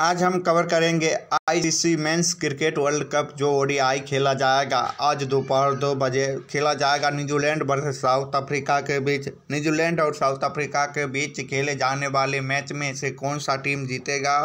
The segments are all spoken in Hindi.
आज हम कवर करेंगे ICC men's cricket world cup जो ओडीआई खेला जाएगा आज दोपहर दो बजे खेला जाएगा न्यूजीलैंड वर्सेस साउथ अफ्रीका के बीच न्यूजीलैंड और साउथ अफ्रीका के बीच खेले जाने वाले मैच में से कौन सा टीम जीतेगा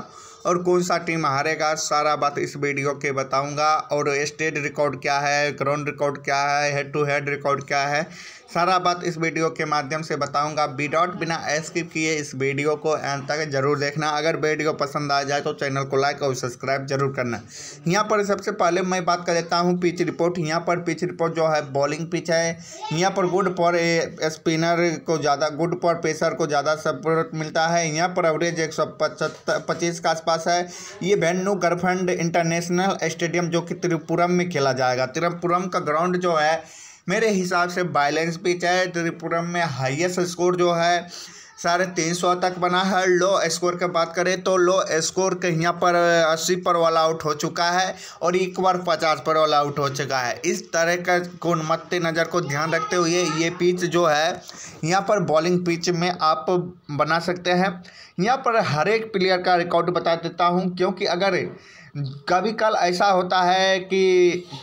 और कौन सा टीम हारेगा सारा बात इस वीडियो के बताऊंगा और स्टेट रिकॉर्ड क्या है ग्राउंड रिकॉर्ड क्या है हेड टू हेड रिकॉर्ड क्या है सारा बात इस वीडियो के माध्यम से बताऊंगा विदाउट बिना स्किप किए इस वीडियो को एंड तक जरूर देखना अगर वीडियो पसंद आ जाए तो चैनल को लाइक और सब्सक्राइब जरूर करना यहाँ पर सबसे पहले मैं बात कर देता हूँ पिच रिपोर्ट यहाँ पर पिच रिपोर्ट जो है बॉलिंग पिच है यहाँ पर गुड पर स्पिनर को ज़्यादा गुड पर पेसर को ज़्यादा सपोर्ट मिलता है यहाँ पर एवरेज एक सौ पचहत्तर पच्चीस के आसपास पास है ये वेन्नू गर्फंड इंटरनेशनल स्टेडियम जो कि त्रिपुरम में खेला जाएगा त्रिपुरम का ग्राउंड जो है मेरे हिसाब से बैलेंस पिच है त्रिपुरम में हाइएस्ट स्कोर जो है साढ़े तीन सौ तक बना है लो स्कोर की बात करें तो लो स्कोर के यहाँ पर अस्सी पर वाला आउट हो चुका है और एक बार पचास पर वाला आउट हो चुका है इस तरह का गुणमत्ते नज़र को ध्यान रखते हुए ये पिच जो है यहाँ पर बॉलिंग पिच में आप बना सकते हैं यहाँ पर हर एक प्लेयर का रिकॉर्ड बता देता हूँ क्योंकि अगर कभी कल ऐसा होता है कि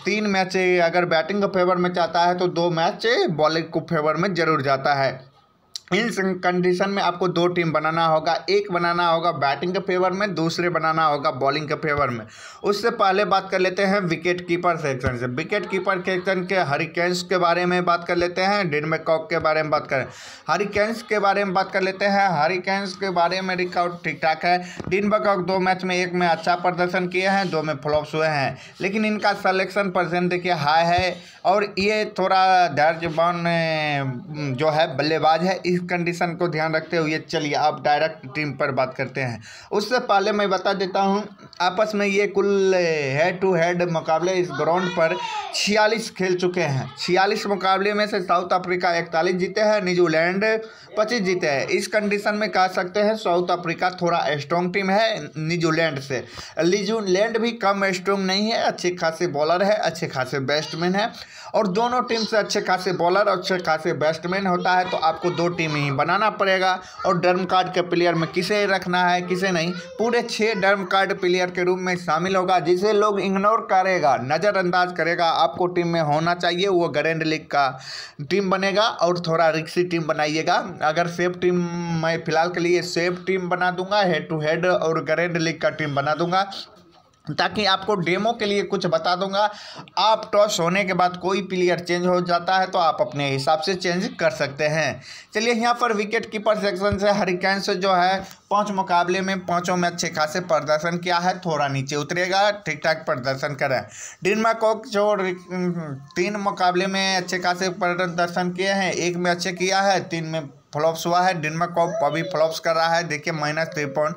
तीन मैच अगर बैटिंग के फेवर में जाता है तो दो मैच बॉलिंग को फेवर में जरूर जाता है इन कंडीशन में आपको दो टीम बनाना होगा एक बनाना होगा बैटिंग के फेवर में दूसरे बनाना होगा बॉलिंग के फेवर में उससे पहले बात कर लेते हैं विकेट कीपर सेक्शन से विकेट कीपर सेक्शन के हरिकेंस के बारे में बात कर लेते हैं में कॉक के बारे में बात करें हरिकेंस के बारे में बात कर लेते हैं हरिकेंस के बारे में रिकॉर्ड ठीक ठाक है डिन कॉक दो मैच में एक में अच्छा प्रदर्शन किए हैं दो में फ्लॉप्स हुए हैं लेकिन इनका सलेक्शन परसेंट देखिए हाई है और ये थोड़ा धैर्यवान जो है बल्लेबाज है इस इस कंडीशन को ध्यान रखते हुए चलिए आप डायरेक्ट टीम पर बात करते हैं उससे पहले मैं बता देता हूँ आपस में ये कुल हेड टू हेड मुकाबले इस ग्राउंड पर छियालीस खेल चुके हैं छियालीस मुकाबले में से साउथ अफ्रीका इकतालीस जीते हैं न्यूजीलैंड पच्चीस जीते हैं इस कंडीशन में कह सकते हैं साउथ अफ्रीका थोड़ा स्ट्रॉन्ग टीम है न्यूजीलैंड से न्यूजीलैंड भी कम स्ट्रॉन्ग नहीं है अच्छे खासे बॉलर है अच्छे खासे बैट्समैन है और दोनों टीम से अच्छे खासे बॉलर और अच्छे खासे बैट्समैन होता है तो आपको दो टीम ही बनाना पड़ेगा और डर्म कार्ड के प्लेयर में किसे रखना है किसे नहीं पूरे छः डर्म कार्ड प्लेयर के रूप में शामिल होगा जिसे लोग इग्नोर करेगा नज़रअंदाज करेगा आपको टीम में होना चाहिए वो ग्रैंड लीग का टीम बनेगा और थोड़ा रिक्सी टीम बनाइएगा अगर सेफ टीम मैं फिलहाल के लिए सेफ टीम बना दूंगा हेड टू हेड और ग्रैंड लीग का टीम बना दूंगा ताकि आपको डेमो के लिए कुछ बता दूंगा आप टॉस होने के बाद कोई प्लेयर चेंज हो जाता है तो आप अपने हिसाब से चेंज कर सकते हैं चलिए यहाँ पर विकेट कीपर सेक्शन से हरिकेंस जो है पांच मुकाबले में पांचों में अच्छे खासे प्रदर्शन किया है थोड़ा नीचे उतरेगा ठीक ठाक प्रदर्शन करें कोक जो तीन मुकाबले में अच्छे खासे प्रदर्शन किए हैं एक में अच्छे किया है तीन में फ्लॉप्स हुआ है कॉक अभी फ्लॉप्स कर रहा है देखिए माइनस थ्री पॉइंट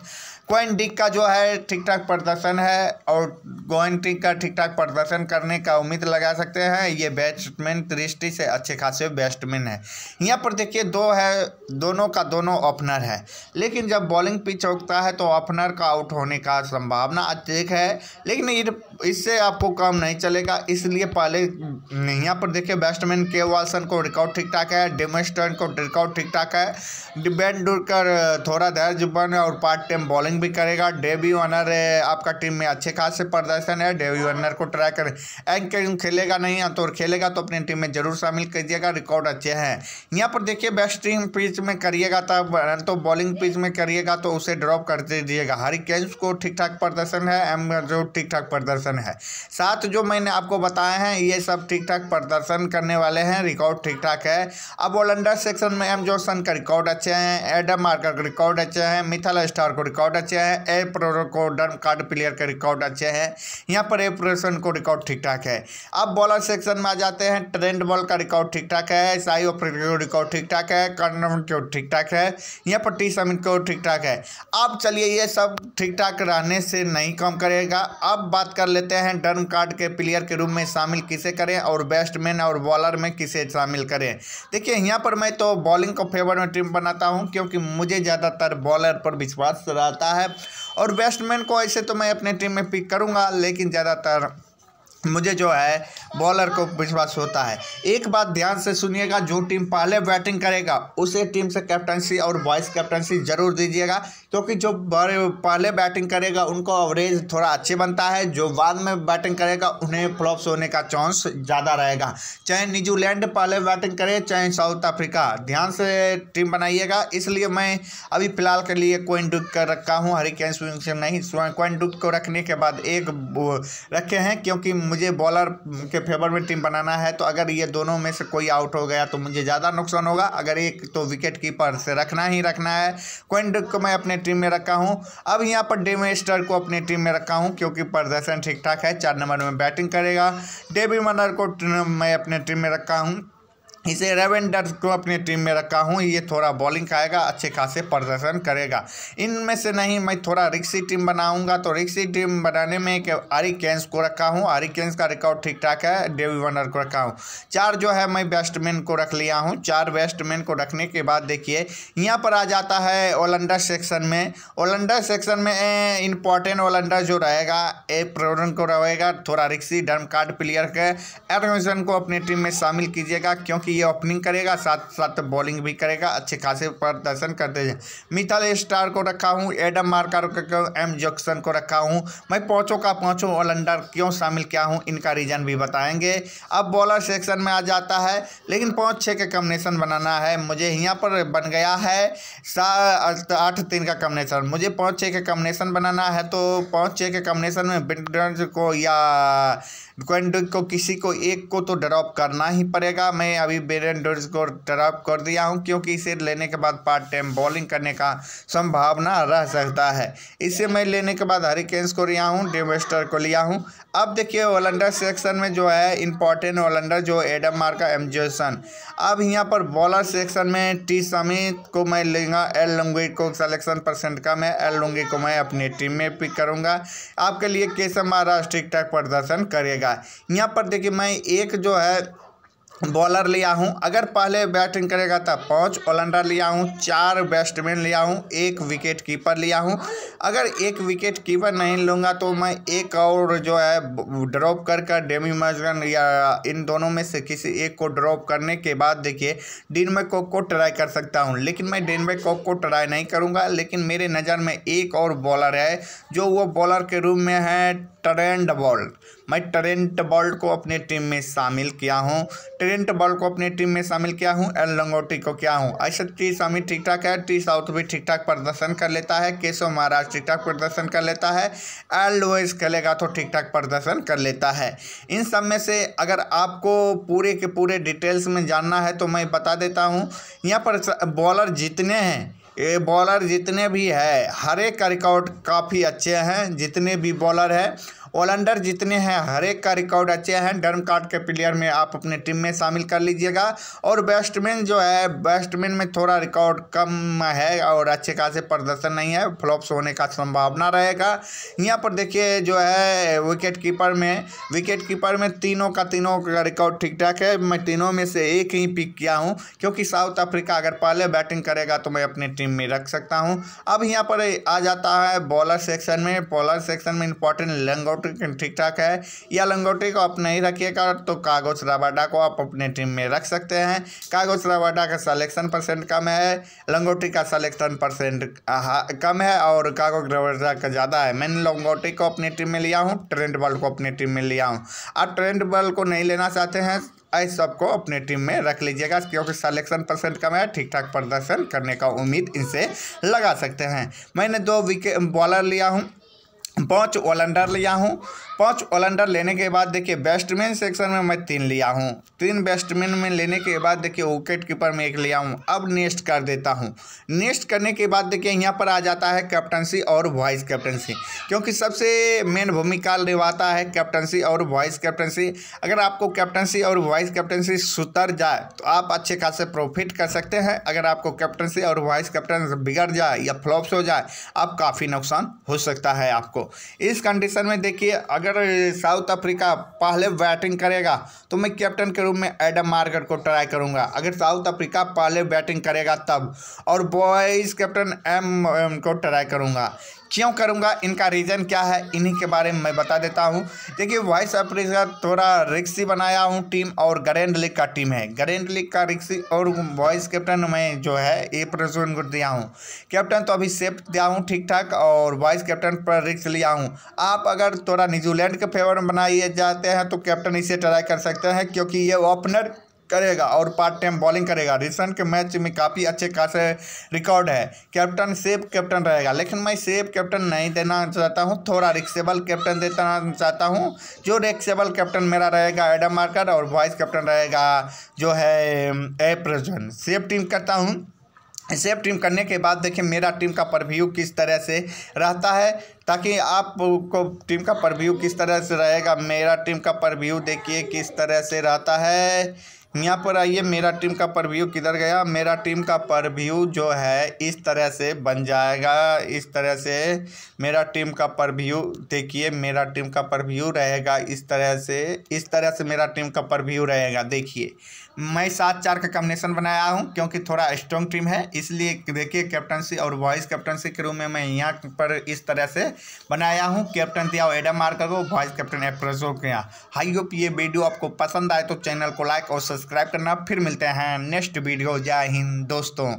कोइन डिक का जो है ठीक ठाक प्रदर्शन है और गोइन टिक का ठीक ठाक प्रदर्शन करने का उम्मीद लगा सकते हैं ये बैट्समैन दृष्टि से अच्छे खासे बैट्समैन है यहाँ पर देखिए दो है दोनों का दोनों ओपनर है लेकिन जब बॉलिंग पिच होता है तो ओपनर का आउट होने का संभावना अधिक है लेकिन इससे आपको काम नहीं चलेगा इसलिए पहले यहाँ पर देखिए बैट्समैन के वालसन को रिकॉर्ड ठीक ठाक है डेमस्टर्न को रिकॉर्ड ठीक ठाक है डिबेंड डुरकर थोड़ा धैर्य बन और पार्ट टाइम बॉलिंग बॉलिंग भी करेगा ऑनर है आपका टीम में अच्छे खासे प्रदर्शन है डेब्यू ऑनर को ट्राई करें एंकरिंग खेलेगा नहीं तो खेलेगा तो अपनी टीम में जरूर शामिल कीजिएगा रिकॉर्ड अच्छे हैं यहाँ पर देखिए बैटिंग पिच में करिएगा तब तो बॉलिंग पिच तो में करिएगा तो उसे ड्रॉप कर दीजिएगा कैंस को ठीक ठाक प्रदर्शन है एम जो ठीक ठाक प्रदर्शन है साथ जो मैंने आपको बताया है ये सब ठीक ठाक प्रदर्शन करने वाले हैं रिकॉर्ड ठीक ठाक है अब ऑलराउंडर सेक्शन में एम जोसन का रिकॉर्ड अच्छे हैं एडम मार्कर का रिकॉर्ड अच्छे हैं मिथल स्टार को रिकॉर्ड अच्छे हैं ए प्रोकोडर्म कार्ड प्लेयर के रिकॉर्ड अच्छे हैं यहाँ पर ए प्रोशन को रिकॉर्ड ठीक ठाक है अब बॉलर सेक्शन में आ जाते हैं ट्रेंड बॉल का रिकॉर्ड ठीक ठाक है साई ऑफ्रिको रिकॉर्ड ठीक ठाक है कर्नम को ठीक ठाक है यहाँ पर टी समिट को ठीक ठाक है अब चलिए ये सब ठीक ठाक रहने से नहीं कम करेगा अब बात कर लेते हैं डर्म कार्ड के प्लेयर के रूप में शामिल किसे करें और बैट्समैन और बॉलर में किसे शामिल करें देखिए यहाँ पर मैं तो बॉलिंग को फेवर में टीम बनाता हूँ क्योंकि मुझे ज़्यादातर बॉलर पर विश्वास रहता है और बैट्समैन को ऐसे तो मैं अपने टीम में पिक करूंगा लेकिन ज़्यादातर मुझे जो है बॉलर को विश्वास होता है एक बात ध्यान से सुनिएगा जो टीम पहले बैटिंग करेगा उसे टीम से कैप्टनसी और वाइस कैप्टनसी जरूर दीजिएगा क्योंकि जो पहले बैटिंग करेगा उनको एवरेज थोड़ा अच्छे बनता है जो बाद में बैटिंग करेगा उन्हें फ्लॉप्स होने का चांस ज़्यादा रहेगा चाहे न्यूजीलैंड पहले बैटिंग करे चाहे साउथ अफ्रीका ध्यान से टीम बनाइएगा इसलिए मैं अभी फिलहाल के लिए कोइन डुक कर रखा हूँ हरिकेन स्विंग से नहीं क्वेंट डुक को रखने के बाद एक रखे हैं क्योंकि मुझे बॉलर के फेवर में टीम बनाना है तो अगर ये दोनों में से कोई आउट हो गया तो मुझे ज़्यादा नुकसान होगा अगर एक तो विकेट कीपर से रखना ही रखना है क्विंट को मैं अपने टीम में रखा हूँ अब यहाँ पर डेमेस्टर को अपनी टीम में रखा हूँ क्योंकि प्रदर्शन ठीक ठाक है चार नंबर में बैटिंग करेगा डेबी मनर को मैं अपने टीम में रखा हूँ इसे रेवेंडर को अपनी टीम में रखा हूँ ये थोड़ा बॉलिंग खाएगा अच्छे खासे प्रदर्शन करेगा इनमें से नहीं मैं थोड़ा रिक्सी टीम बनाऊंगा तो रिक्सी टीम बनाने में एक आरी केंस को रखा हूँ आरी केंस का रिकॉर्ड ठीक ठाक है डेवी वनर को रखा हूँ चार जो है मैं बैट्समैन को रख लिया हूँ चार बैट्समैन को रखने के बाद देखिए यहाँ पर आ जाता है ओलंडर सेक्शन में ओलंडर सेक्शन में इम्पॉर्टेंट ओलंडर जो रहेगा ए प्रोडन को रहेगा थोड़ा रिक्सी डर्म कार्ड प्लेयर के एडमिशन को अपनी टीम में शामिल कीजिएगा क्योंकि ये ओपनिंग करेगा साथ साथ बॉलिंग भी करेगा अच्छे खासे प्रदर्शन करते हैं मिथल स्टार को रखा हूँ एडम मार्कर एम जॉक्सन को रखा हूँ मैं पाँचों का पाँचों ऑलराउंडर क्यों शामिल किया हूँ इनका रीजन भी बताएंगे अब बॉलर सेक्शन में आ जाता है लेकिन पाँच छः का कम्बिनेशन बनाना है मुझे यहाँ पर बन गया है आठ तीन का कम्बिनेशन मुझे पाँच छः का कम्बिनेशन बनाना है तो पाँच छः के कम्बिनेशन में बिटग्राउंड को या बिटकॉइन को किसी को एक को तो ड्रॉप करना ही पड़ेगा मैं अभी बेरन डोज को ड्रॉप कर दिया हूँ क्योंकि इसे लेने के बाद पार्ट टाइम बॉलिंग करने का संभावना रह सकता है इसे मैं लेने के बाद हरिकेंस को लिया हूँ डेमेस्टर को लिया हूँ अब देखिए ओलंडर सेक्शन में जो है इंपॉर्टेंट ओलंडर जो एडम मार का जोसन अब यहाँ पर बॉलर सेक्शन में टी समित को मैं लूँगा एल लुंगी को सलेक्शन परसेंट का मैं एल लुंगी को मैं अपनी टीम में पिक करूँगा आपके लिए केशव महाराज ठीक ठाक प्रदर्शन करेगा जाएगा यहाँ पर देखिए मैं एक जो है बॉलर लिया हूं अगर पहले बैटिंग करेगा तो पाँच ऑलराउंडर लिया हूँ चार बैट्समैन लिया हूँ एक विकेट कीपर लिया हूँ अगर एक विकेट कीपर नहीं लूँगा तो मैं एक और जो है ड्रॉप कर कर डेमी मजगन या इन दोनों में से किसी एक को ड्रॉप करने के बाद देखिए डिन में कॉक को ट्राई कर सकता हूँ लेकिन मैं डिन में कॉक को ट्राई नहीं करूँगा लेकिन मेरे नज़र में एक और बॉलर है जो वो बॉलर के रूम में है ट्रेंड बॉल मैं ट्रेंट बॉल्ट को अपने टीम में शामिल किया हूँ ट्रेंट बॉल्ट को अपनी टीम में शामिल किया हूँ एल लंगोटी को किया हूँ ऐसा अच्छा, टी स्वामी ठीक ठाक है टी साउथ भी ठीक ठाक प्रदर्शन कर लेता है केशव महाराज ठीक ठाक प्रदर्शन कर लेता है एल लोइस खेलेगा तो ठीक ठाक प्रदर्शन कर लेता है इन सब में से अगर आपको पूरे के पूरे डिटेल्स में जानना है तो मैं बता देता हूँ यहाँ पर बॉलर जितने हैं ये बॉलर जितने भी है हर एक का रिकॉर्ड काफ़ी अच्छे हैं जितने भी बॉलर है ऑलराउंडर जितने हैं हर एक का रिकॉर्ड अच्छे हैं डर्म कार्ड के प्लेयर में आप अपने टीम में शामिल कर लीजिएगा और बैट्समैन जो है बैट्समैन में थोड़ा रिकॉर्ड कम है और अच्छे खासे प्रदर्शन नहीं है फ्लॉप्स होने का संभावना रहेगा यहाँ पर देखिए जो है विकेट कीपर में विकेट कीपर में तीनों का तीनों का रिकॉर्ड ठीक ठाक है मैं तीनों में से एक ही पिक किया हूँ क्योंकि साउथ अफ्रीका अगर पहले बैटिंग करेगा तो मैं अपनी टीम में रख सकता हूँ अब यहाँ पर आ जाता है बॉलर सेक्शन में बॉलर सेक्शन में इंपॉर्टेंट लंग आउट ठीक ठाक है या लंगोटी को आप नहीं रखिएगा तो कागोज रावाडा को आप अपने टीम में रख सकते हैं कागोज रावाडा का सलेक्शन परसेंट कम है लंगोटी का सलेक्शन परसेंट कम है और कागोज रावाडा का ज़्यादा है मैंने लंगोटी को अपनी टीम में लिया हूँ ट्रेंड बल को अपनी टीम में लिया हूँ आप ट्रेंड बल को नहीं लेना चाहते हैं ऐसे सबको अपने टीम में रख लीजिएगा क्योंकि सलेक्शन परसेंट कम है ठीक ठाक प्रदर्शन करने का उम्मीद इनसे लगा सकते हैं मैंने दो विकेट बॉलर लिया हूँ पाँच ओलंडर लिया हूँ पाँच ओलंडर लेने के बाद देखिए बैट्समैन सेक्शन में मैं तीन लिया हूँ तीन बैट्समैन में लेने के बाद देखिए विकेट कीपर में एक लिया हूँ अब नेक्स्ट कर देता हूँ नेक्स्ट करने के बाद देखिए यहाँ पर आ जाता है कैप्टनसी और वाइस कैप्टनसी क्योंकि सबसे मेन भूमिका निभाता है कैप्टनसी और वाइस कैप्टनसी अगर आपको कैप्टनसी और वाइस कैप्टनसी सुतर जाए तो आप अच्छे खासे प्रॉफिट कर सकते हैं अगर आपको कैप्टनसी और वाइस कैप्टन बिगड़ जाए या फ्लॉप्स हो जाए आप काफ़ी नुकसान हो सकता है आपको इस कंडीशन में देखिए अगर साउथ अफ्रीका पहले बैटिंग करेगा तो मैं कैप्टन के रूप में एडम मार्गर को ट्राई करूंगा अगर साउथ अफ्रीका पहले बैटिंग करेगा तब और बॉयज कैप्टन एम, एम को ट्राई करूंगा क्यों करूँगा इनका रीज़न क्या है इन्हीं के बारे में मैं बता देता हूँ देखिए वाइस अफ्रीज का थोड़ा रिक्सी बनाया हूँ टीम और ग्रैंड लीग का टीम है ग्रैंड लीग का रिक्सी और वाइस कैप्टन मैं जो है ए प्रसून को दिया हूँ कैप्टन तो अभी सेफ दिया हूँ ठीक ठाक और वाइस कैप्टन पर रिक्स लिया हूँ आप अगर थोड़ा न्यूजीलैंड के फेवर में बनाए जाते हैं तो कैप्टन इसे ट्राई कर सकते हैं क्योंकि ये ओपनर करेगा और पार्ट टाइम बॉलिंग करेगा रिसेंट के मैच में काफ़ी अच्छे खासे रिकॉर्ड है कैप्टन सेफ कैप्टन रहेगा लेकिन मैं सेफ कैप्टन नहीं देना चाहता हूँ थोड़ा रिक्सेबल कैप्टन देना चाहता हूँ जो रिक्सेबल कैप्टन मेरा रहेगा एडम मार्कर और वाइस कैप्टन रहेगा जो है ए प्रजन सेफ टीम करता हूँ सेफ टीम करने के बाद देखिए मेरा टीम का परव्यू किस तरह से रहता है ताकि आपको टीम का परव्यू किस तरह से रहेगा मेरा टीम का परव्यू देखिए किस तरह से रहता है यहाँ पर आइए मेरा टीम का परव्यू किधर गया मेरा टीम का परव्यू जो है इस तरह से बन जाएगा इस तरह से मेरा टीम का परव्यू देखिए मेरा टीम का परव्यू रहेगा इस तरह से इस तरह से मेरा टीम का परव्यू रहेगा देखिए मैं सात चार का कम्बिनेशन बनाया हूँ क्योंकि थोड़ा स्ट्रॉन्ग टीम है इसलिए देखिए कैप्टनसी और वॉइस कैप्टनसी के रूम में मैं यहाँ पर इस तरह से बनाया हूँ कैप्टन दिया एडम मार्कर को वॉइस कैप्टन एप्रेसो के यहाँ हाई होप ये वीडियो आपको पसंद आए तो चैनल को लाइक और सब्सक्राइब सब्सक्राइब करना फिर मिलते हैं नेक्स्ट वीडियो जय हिंद दोस्तों